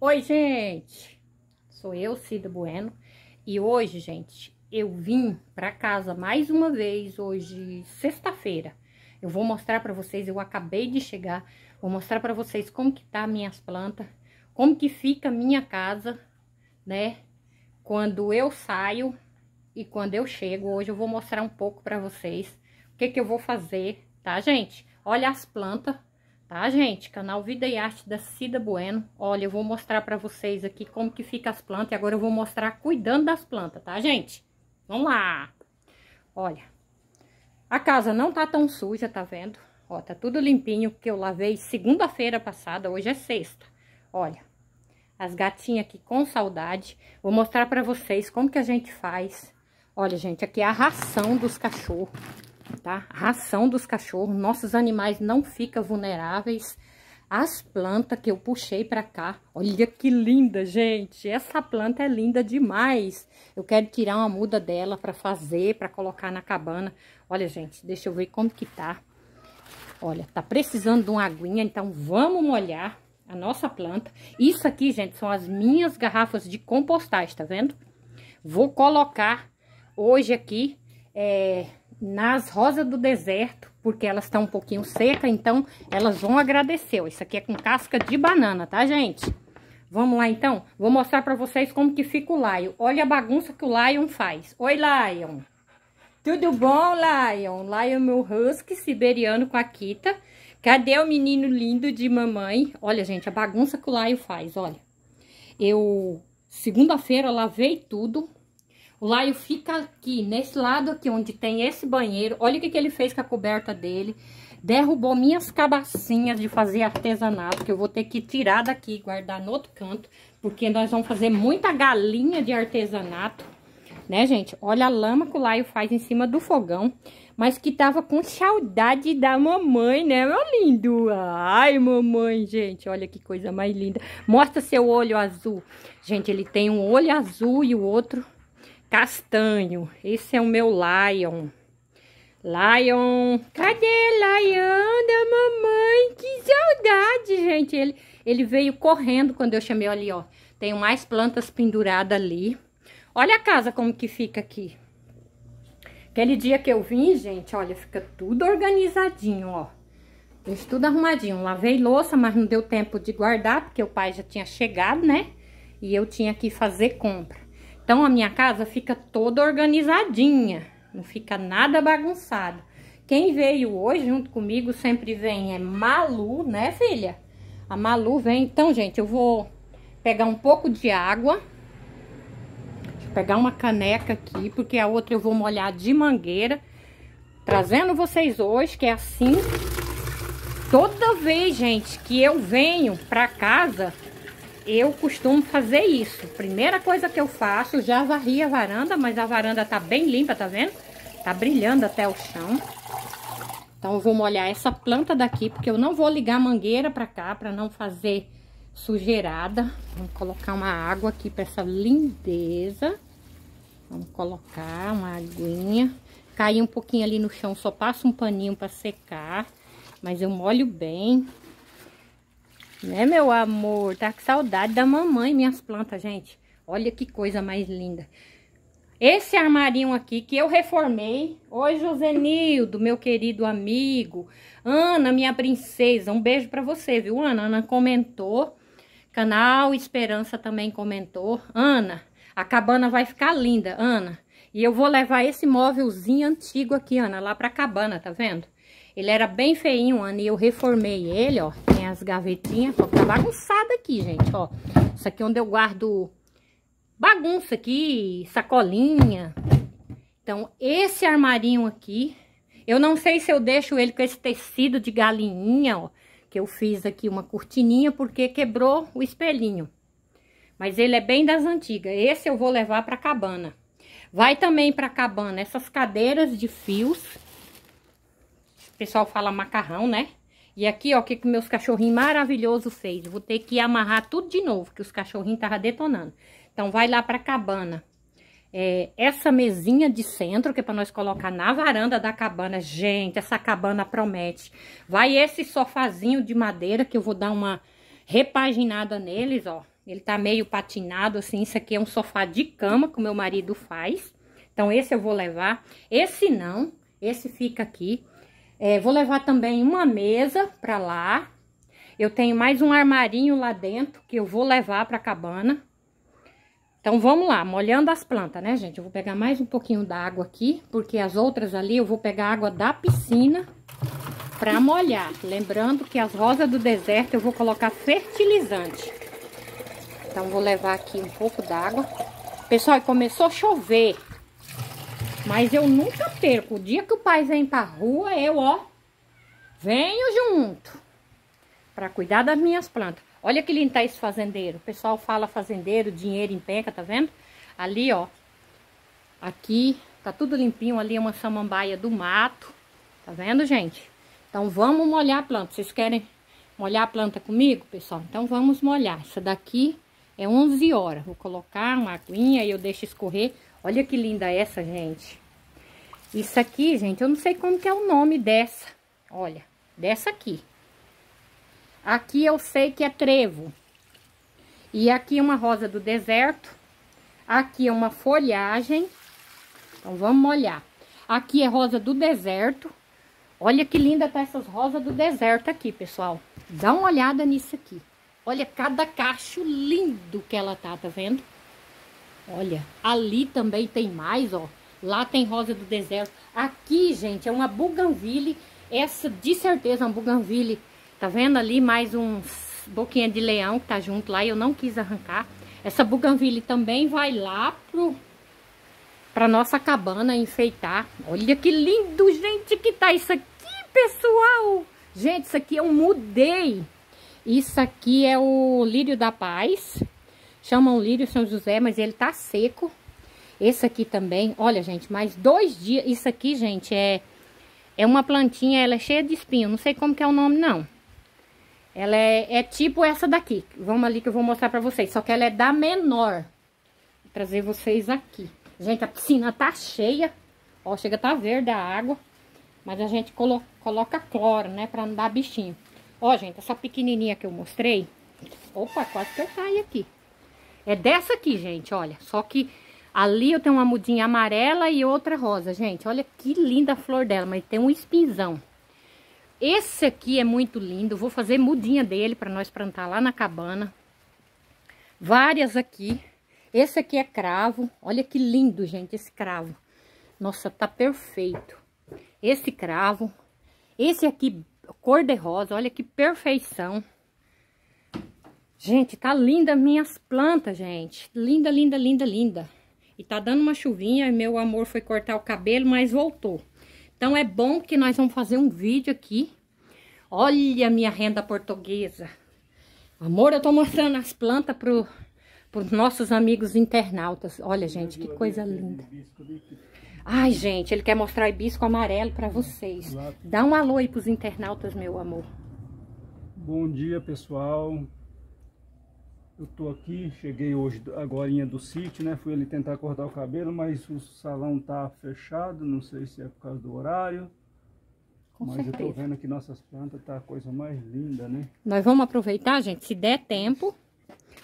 Oi, gente! Sou eu, Cida Bueno, e hoje, gente, eu vim para casa mais uma vez, hoje, sexta-feira. Eu vou mostrar para vocês, eu acabei de chegar, vou mostrar para vocês como que tá minhas plantas, como que fica a minha casa, né? Quando eu saio e quando eu chego, hoje eu vou mostrar um pouco para vocês o que que eu vou fazer, tá, gente? Olha as plantas, Tá, gente? Canal Vida e Arte da Cida Bueno. Olha, eu vou mostrar pra vocês aqui como que fica as plantas. E agora eu vou mostrar cuidando das plantas, tá, gente? Vamos lá! Olha, a casa não tá tão suja, tá vendo? Ó, tá tudo limpinho, porque eu lavei segunda-feira passada, hoje é sexta. Olha, as gatinhas aqui com saudade. Vou mostrar pra vocês como que a gente faz. Olha, gente, aqui é a ração dos cachorros tá? Ração dos cachorros, nossos animais não ficam vulneráveis. As plantas que eu puxei pra cá, olha que linda, gente! Essa planta é linda demais! Eu quero tirar uma muda dela pra fazer, pra colocar na cabana. Olha, gente, deixa eu ver como que tá. Olha, tá precisando de uma aguinha, então vamos molhar a nossa planta. Isso aqui, gente, são as minhas garrafas de compostagem, tá vendo? Vou colocar hoje aqui é, nas rosas do deserto, porque elas estão um pouquinho secas, então elas vão agradecer. Isso aqui é com casca de banana, tá, gente? Vamos lá, então? Vou mostrar pra vocês como que fica o Lion. Olha a bagunça que o Lion faz. Oi, Lion! Tudo bom, Lion? Lion, meu husky siberiano com a Kita. Cadê o menino lindo de mamãe? Olha, gente, a bagunça que o Lion faz, olha. Eu, segunda-feira, lavei tudo, o Laio fica aqui, nesse lado aqui, onde tem esse banheiro. Olha o que, que ele fez com a coberta dele. Derrubou minhas cabacinhas de fazer artesanato, que eu vou ter que tirar daqui e guardar no outro canto. Porque nós vamos fazer muita galinha de artesanato, né, gente? Olha a lama que o Laio faz em cima do fogão. Mas que tava com saudade da mamãe, né, meu lindo? Ai, mamãe, gente, olha que coisa mais linda. Mostra seu olho azul. Gente, ele tem um olho azul e o outro castanho. Esse é o meu Lion. Lion, cadê Lion da mamãe? Que saudade, gente. Ele, ele veio correndo quando eu chamei, ali, ó. Tenho mais plantas penduradas ali. Olha a casa como que fica aqui. Aquele dia que eu vim, gente, olha, fica tudo organizadinho, ó. Deixa tudo arrumadinho. Lavei louça, mas não deu tempo de guardar, porque o pai já tinha chegado, né? E eu tinha que fazer compra. Então a minha casa fica toda organizadinha, não fica nada bagunçado. Quem veio hoje junto comigo sempre vem é Malu, né, filha? A Malu vem. Então, gente, eu vou pegar um pouco de água. Deixa eu pegar uma caneca aqui, porque a outra eu vou molhar de mangueira. Trazendo vocês hoje, que é assim. Toda vez, gente, que eu venho pra casa, eu costumo fazer isso. Primeira coisa que eu faço, já varri a varanda, mas a varanda tá bem limpa, tá vendo? Tá brilhando até o chão. Então eu vou molhar essa planta daqui, porque eu não vou ligar a mangueira pra cá, pra não fazer sujeirada. Vamos colocar uma água aqui pra essa lindeza. Vamos colocar uma aguinha. Caiu um pouquinho ali no chão, só passo um paninho pra secar. Mas eu molho bem. Né, meu amor? Tá com saudade da mamãe, minhas plantas, gente. Olha que coisa mais linda. Esse armarinho aqui que eu reformei. Oi, Nildo, meu querido amigo. Ana, minha princesa, um beijo pra você, viu, Ana? Ana comentou. Canal Esperança também comentou. Ana, a cabana vai ficar linda, Ana. E eu vou levar esse móvelzinho antigo aqui, Ana, lá pra cabana, tá vendo? Ele era bem feinho, Ana, e eu reformei ele, ó. Tem as gavetinhas, só tá bagunçado aqui, gente, ó. Isso aqui é onde eu guardo bagunça aqui, sacolinha. Então, esse armarinho aqui, eu não sei se eu deixo ele com esse tecido de galinha, ó. Que eu fiz aqui uma cortininha, porque quebrou o espelhinho. Mas ele é bem das antigas. Esse eu vou levar pra cabana. Vai também pra cabana essas cadeiras de fios pessoal fala macarrão, né? E aqui, ó, o que que meus cachorrinhos maravilhosos fez. Vou ter que amarrar tudo de novo, que os cachorrinhos estavam detonando. Então, vai lá pra cabana. É, essa mesinha de centro, que é pra nós colocar na varanda da cabana. Gente, essa cabana promete. Vai esse sofazinho de madeira, que eu vou dar uma repaginada neles, ó. Ele tá meio patinado, assim. Isso aqui é um sofá de cama, que o meu marido faz. Então, esse eu vou levar. Esse não, esse fica aqui. É, vou levar também uma mesa para lá. Eu tenho mais um armarinho lá dentro que eu vou levar para a cabana. Então, vamos lá, molhando as plantas, né, gente? Eu vou pegar mais um pouquinho d'água aqui, porque as outras ali eu vou pegar água da piscina para molhar. Lembrando que as rosas do deserto eu vou colocar fertilizante. Então, vou levar aqui um pouco d'água. Pessoal, começou a chover. Mas eu nunca perco. O dia que o pai vem pra rua, eu, ó, venho junto para cuidar das minhas plantas. Olha que lindo tá esse fazendeiro. O pessoal fala fazendeiro, dinheiro em peca, tá vendo? Ali, ó, aqui, tá tudo limpinho. Ali é uma samambaia do mato, tá vendo, gente? Então, vamos molhar a planta. Vocês querem molhar a planta comigo, pessoal? Então, vamos molhar. Essa daqui é 11 horas. Vou colocar uma aguinha e eu deixo escorrer Olha que linda essa, gente. Isso aqui, gente, eu não sei como que é o nome dessa. Olha, dessa aqui. Aqui eu sei que é trevo. E aqui uma rosa do deserto. Aqui é uma folhagem. Então, vamos olhar. Aqui é rosa do deserto. Olha que linda tá essas rosas do deserto aqui, pessoal. Dá uma olhada nisso aqui. Olha cada cacho lindo que ela tá, tá vendo? Olha, ali também tem mais, ó. Lá tem rosa do deserto. Aqui, gente, é uma buganville. Essa, de certeza, é uma buganville. Tá vendo ali mais um boquinha de leão que tá junto lá. E eu não quis arrancar. Essa buganville também vai lá pro para nossa cabana enfeitar. Olha que lindo, gente, que tá isso aqui, pessoal. Gente, isso aqui eu é mudei. Isso aqui é o lírio da paz. Chamam lírio São José, mas ele tá seco. Esse aqui também, olha, gente, mais dois dias. Isso aqui, gente, é, é uma plantinha, ela é cheia de espinho. Não sei como que é o nome, não. Ela é, é tipo essa daqui. Vamos ali que eu vou mostrar pra vocês. Só que ela é da menor. Vou trazer vocês aqui. Gente, a piscina tá cheia. Ó, chega tá verde a água. Mas a gente colo coloca cloro, né? Pra não dar bichinho. Ó, gente, essa pequenininha que eu mostrei. Opa, quase que eu caí aqui. É dessa aqui, gente, olha. Só que ali eu tenho uma mudinha amarela e outra rosa, gente. Olha que linda a flor dela, mas tem um espinzão. Esse aqui é muito lindo. Vou fazer mudinha dele para nós plantar lá na cabana. Várias aqui. Esse aqui é cravo. Olha que lindo, gente, esse cravo. Nossa, tá perfeito. Esse cravo. Esse aqui, cor de rosa. Olha que perfeição. Gente, tá linda minhas plantas, gente. Linda, linda, linda, linda. E tá dando uma chuvinha, meu amor foi cortar o cabelo, mas voltou. Então é bom que nós vamos fazer um vídeo aqui. Olha a minha renda portuguesa. Amor, eu tô mostrando as plantas pro, pros nossos amigos internautas. Olha, gente, que coisa linda. Ai, gente, ele quer mostrar hibisco amarelo para vocês. Dá um alô aí pros internautas, meu amor. Bom dia, pessoal. Eu tô aqui, cheguei hoje, agora do sítio, né? Fui ali tentar cortar o cabelo, mas o salão tá fechado, não sei se é por causa do horário. Com mas certeza. eu tô vendo que nossas plantas tá a coisa mais linda, né? Nós vamos aproveitar, gente, se der tempo.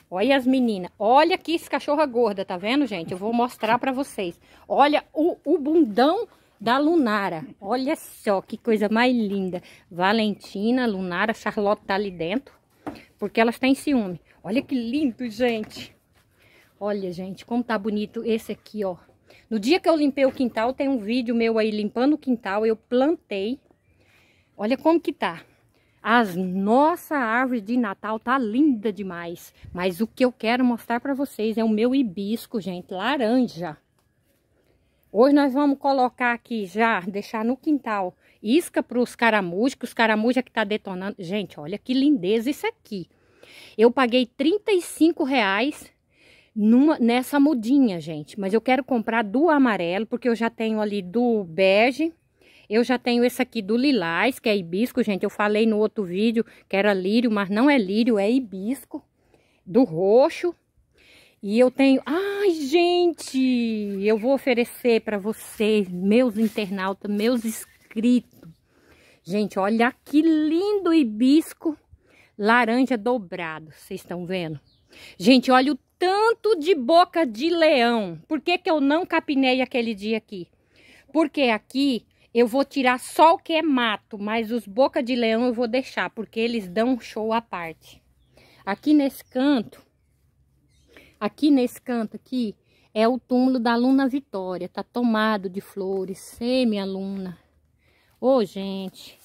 Olha as meninas. Olha aqui esse cachorra é gorda, tá vendo, gente? Eu vou mostrar pra vocês. Olha o, o bundão da Lunara. Olha só que coisa mais linda. Valentina, Lunara, Charlotte tá ali dentro porque elas têm ciúme. Olha que lindo, gente. Olha, gente, como tá bonito esse aqui, ó. No dia que eu limpei o quintal, tem um vídeo meu aí limpando o quintal, eu plantei. Olha como que tá. As nossa árvore de Natal tá linda demais. Mas o que eu quero mostrar para vocês é o meu hibisco, gente, laranja. Hoje nós vamos colocar aqui já, deixar no quintal isca para os caramujos, que os caramujos é que está detonando. Gente, olha que lindeza isso aqui. Eu paguei 35 reais numa, nessa mudinha, gente. Mas eu quero comprar do amarelo, porque eu já tenho ali do bege. Eu já tenho esse aqui do lilás, que é hibisco, gente. Eu falei no outro vídeo que era lírio, mas não é lírio, é hibisco. Do roxo. E eu tenho... Ai, gente! Eu vou oferecer para vocês, meus internautas, meus inscritos Gente, olha que lindo hibisco laranja dobrado. Vocês estão vendo? Gente, olha o tanto de boca de leão. Por que, que eu não capinei aquele dia aqui? Porque aqui eu vou tirar só o que é mato, mas os boca de leão eu vou deixar, porque eles dão show à parte. Aqui nesse canto, aqui nesse canto aqui, é o túmulo da aluna Vitória. Tá tomado de flores, semi-aluna. Ô, oh, gente,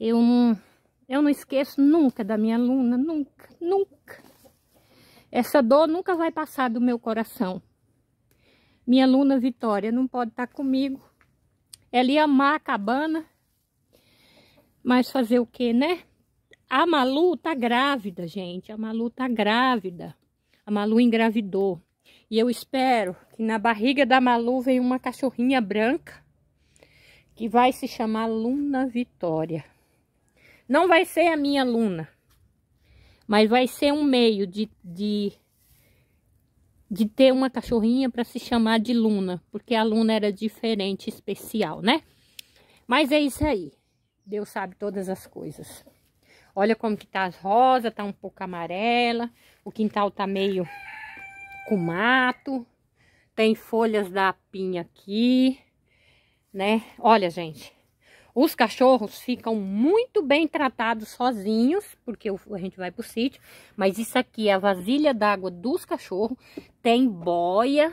eu não, eu não esqueço nunca da minha aluna, nunca, nunca. Essa dor nunca vai passar do meu coração. Minha aluna Vitória não pode estar comigo. Ela ia amar a cabana, mas fazer o que, né? A Malu tá grávida, gente, a Malu tá grávida. A Malu engravidou. E eu espero que na barriga da Malu venha uma cachorrinha branca que vai se chamar Luna Vitória. Não vai ser a minha Luna, mas vai ser um meio de, de, de ter uma cachorrinha para se chamar de Luna, porque a Luna era diferente, especial, né? Mas é isso aí. Deus sabe todas as coisas. Olha como que tá as rosas, tá um pouco amarela. O quintal tá meio com mato. Tem folhas da pinha aqui né? Olha, gente, os cachorros ficam muito bem tratados sozinhos, porque a gente vai pro sítio, mas isso aqui é a vasilha d'água dos cachorros, tem boia,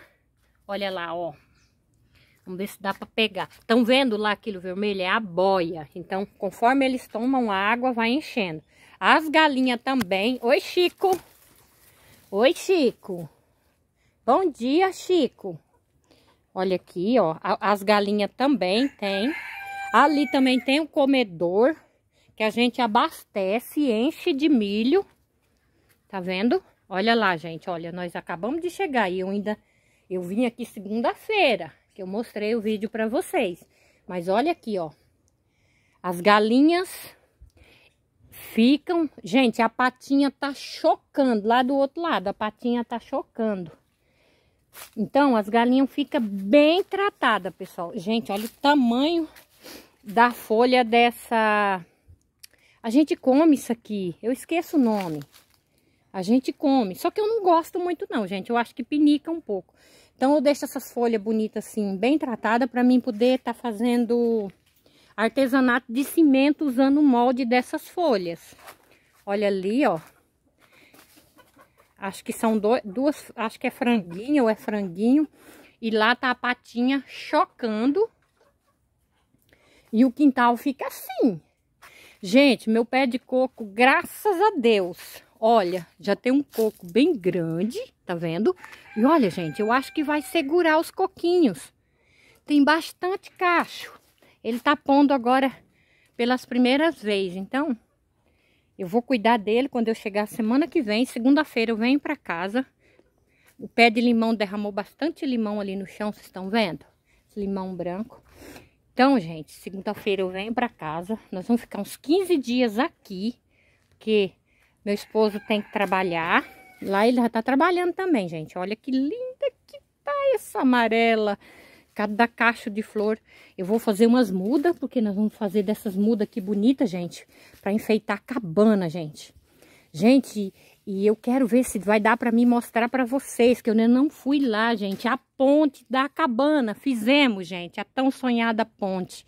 olha lá, ó. Vamos ver se dá para pegar. Estão vendo lá aquilo vermelho? É a boia. Então, conforme eles tomam água, vai enchendo. As galinhas também. Oi, Chico. Oi, Chico. Bom dia, Chico. Olha aqui, ó. As galinhas também tem. Ali também tem o comedor, que a gente abastece, e enche de milho. Tá vendo? Olha lá, gente. Olha, nós acabamos de chegar e eu ainda... Eu vim aqui segunda-feira, que eu mostrei o vídeo para vocês. Mas olha aqui, ó. As galinhas ficam... Gente, a patinha tá chocando lá do outro lado. A patinha tá chocando. Então, as galinhas ficam bem tratadas, pessoal. Gente, olha o tamanho da folha dessa... A gente come isso aqui, eu esqueço o nome. A gente come, só que eu não gosto muito não, gente. Eu acho que pinica um pouco. Então, eu deixo essas folhas bonitas assim, bem tratadas, para mim poder estar tá fazendo artesanato de cimento usando o molde dessas folhas. Olha ali, ó, Acho que são duas, acho que é franguinho ou é franguinho. E lá tá a patinha chocando. E o quintal fica assim. Gente, meu pé de coco, graças a Deus. Olha, já tem um coco bem grande, tá vendo? E olha, gente, eu acho que vai segurar os coquinhos. Tem bastante cacho. Ele tá pondo agora pelas primeiras vezes, então eu vou cuidar dele quando eu chegar semana que vem. Segunda-feira eu venho para casa. O pé de limão derramou bastante limão ali no chão, vocês estão vendo? Esse limão branco. Então, gente, segunda-feira eu venho para casa. Nós vamos ficar uns 15 dias aqui, porque meu esposo tem que trabalhar. Lá ele já tá trabalhando também, gente. Olha que linda que tá essa amarela cada cacho de flor. Eu vou fazer umas mudas, porque nós vamos fazer dessas mudas aqui bonitas, gente, para enfeitar a cabana, gente. Gente, e eu quero ver se vai dar para mim mostrar para vocês, que eu não fui lá, gente, a ponte da cabana. Fizemos, gente, a tão sonhada ponte.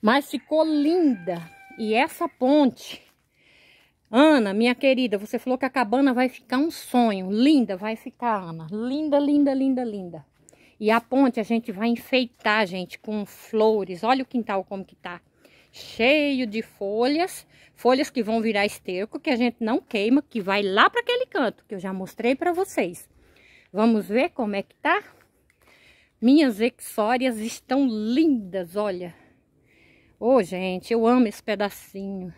Mas ficou linda. E essa ponte, Ana, minha querida, você falou que a cabana vai ficar um sonho. Linda vai ficar, Ana. Linda, linda, linda, linda. E a ponte a gente vai enfeitar, gente, com flores. Olha o quintal como que tá. Cheio de folhas, folhas que vão virar esterco, que a gente não queima, que vai lá para aquele canto, que eu já mostrei para vocês. Vamos ver como é que tá? Minhas exórias estão lindas, olha. Ô, oh, gente, eu amo esse pedacinho.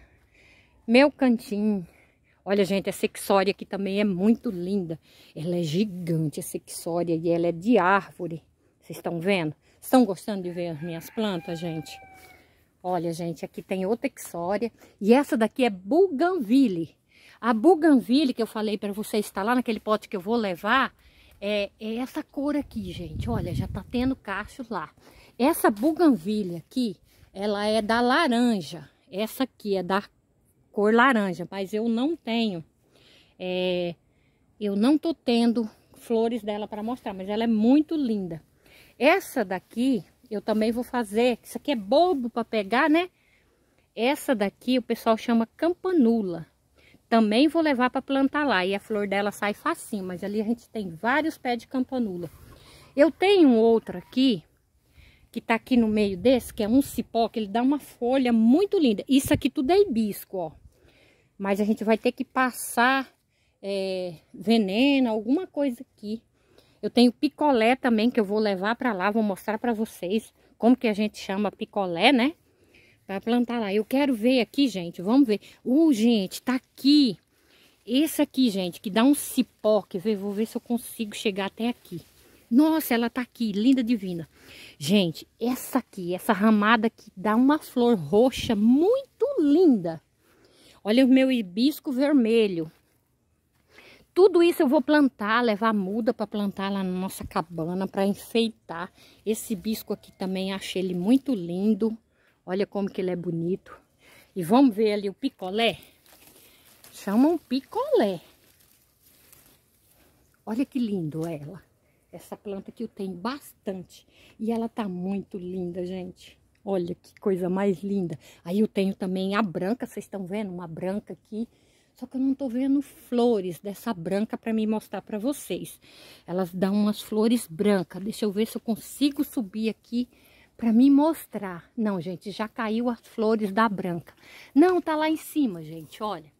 Meu cantinho. Olha, gente, essa exória aqui também é muito linda. Ela é gigante, essa exória, e ela é de árvore. Vocês estão vendo? Estão gostando de ver as minhas plantas, gente? Olha, gente, aqui tem outra exória. E essa daqui é Bougainville. A Bougainville que eu falei para vocês, está lá naquele pote que eu vou levar, é, é, essa cor aqui, gente. Olha, já está tendo cacho lá. Essa Bougainville aqui, ela é da laranja. Essa aqui é da cor laranja, mas eu não tenho. É, eu não tô tendo flores dela para mostrar, mas ela é muito linda. Essa daqui eu também vou fazer, isso aqui é bobo para pegar, né? Essa daqui o pessoal chama campanula. Também vou levar para plantar lá e a flor dela sai facinho, mas ali a gente tem vários pés de campanula. Eu tenho outra aqui, que tá aqui no meio desse, que é um cipó, que ele dá uma folha muito linda. Isso aqui tudo é hibisco, ó. Mas a gente vai ter que passar é, veneno, alguma coisa aqui. Eu tenho picolé também que eu vou levar para lá, vou mostrar para vocês como que a gente chama picolé, né? Para plantar lá. Eu quero ver aqui, gente, vamos ver. Uh, gente, tá aqui. Esse aqui, gente, que dá um cipó, que ver, vou ver se eu consigo chegar até aqui. Nossa, ela tá aqui, linda, divina. Gente, essa aqui, essa ramada aqui, dá uma flor roxa muito linda. Olha o meu hibisco vermelho. Tudo isso eu vou plantar, levar muda para plantar lá na nossa cabana, para enfeitar. Esse hibisco aqui também, achei ele muito lindo. Olha como que ele é bonito. E vamos ver ali o picolé. Chama um picolé. Olha que lindo ela. Essa planta que eu tenho bastante. E ela tá muito linda, gente. Olha que coisa mais linda. Aí eu tenho também a branca, vocês estão vendo? Uma branca aqui. Só que eu não tô vendo flores dessa branca para me mostrar para vocês. Elas dão umas flores brancas. Deixa eu ver se eu consigo subir aqui para me mostrar. Não, gente, já caiu as flores da branca. Não, tá lá em cima, gente, olha.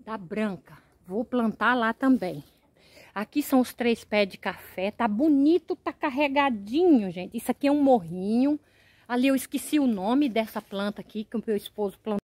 Da branca. Vou plantar lá também. Aqui são os três pés de café. Tá bonito, tá carregadinho, gente. Isso aqui é um morrinho. Ali eu esqueci o nome dessa planta aqui que o meu esposo plantou.